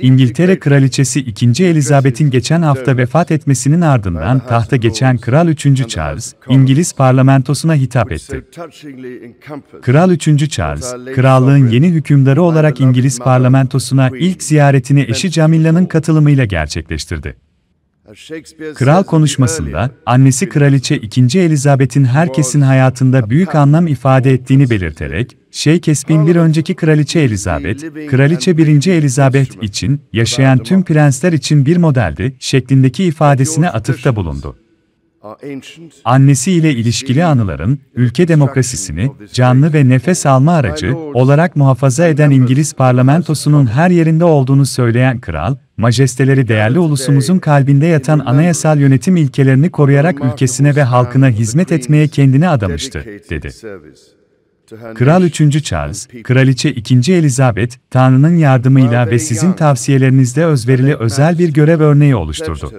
İngiltere Kraliçesi 2. Elizabeth'in geçen hafta vefat etmesinin ardından tahta geçen Kral 3. Charles, İngiliz parlamentosuna hitap etti. Kral 3. Charles, krallığın yeni hükümdarı olarak İngiliz parlamentosuna ilk ziyaretini eşi Camilla'nın katılımıyla gerçekleştirdi. Kral konuşmasında annesi Kraliçe 2. Elizabeth'in herkesin hayatında büyük anlam ifade ettiğini belirterek, Shakespeare'in bir önceki Kraliçe Elizabeth, Kraliçe 1. Elizabeth için, yaşayan tüm prensler için bir modeldi şeklindeki ifadesine atıfta bulundu. Annesi ile ilişkili anıların, ülke demokrasisini, canlı ve nefes alma aracı olarak muhafaza eden İngiliz parlamentosunun her yerinde olduğunu söyleyen kral, majesteleri değerli ulusumuzun kalbinde yatan anayasal yönetim ilkelerini koruyarak ülkesine ve halkına hizmet etmeye kendini adamıştı, dedi. Kral 3. Charles, Kraliçe 2. Elizabeth, Tanrı'nın yardımıyla ve sizin tavsiyelerinizle özverili özel bir görev örneği oluşturdu.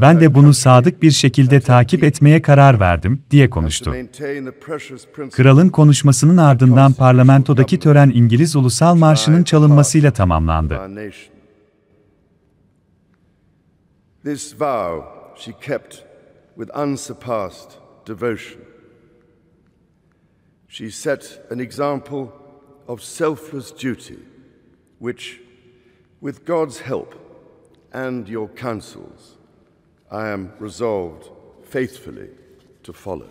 Ben de bunu sadık bir şekilde takip etmeye karar verdim, diye konuştu. Kralın konuşmasının ardından parlamentodaki tören İngiliz Ulusal Marşı'nın çalınmasıyla tamamlandı. This vow she kept with unsurpassed devotion. She set an example of selfless duty, which, with God's help and your counsels, I am resolved faithfully to follow.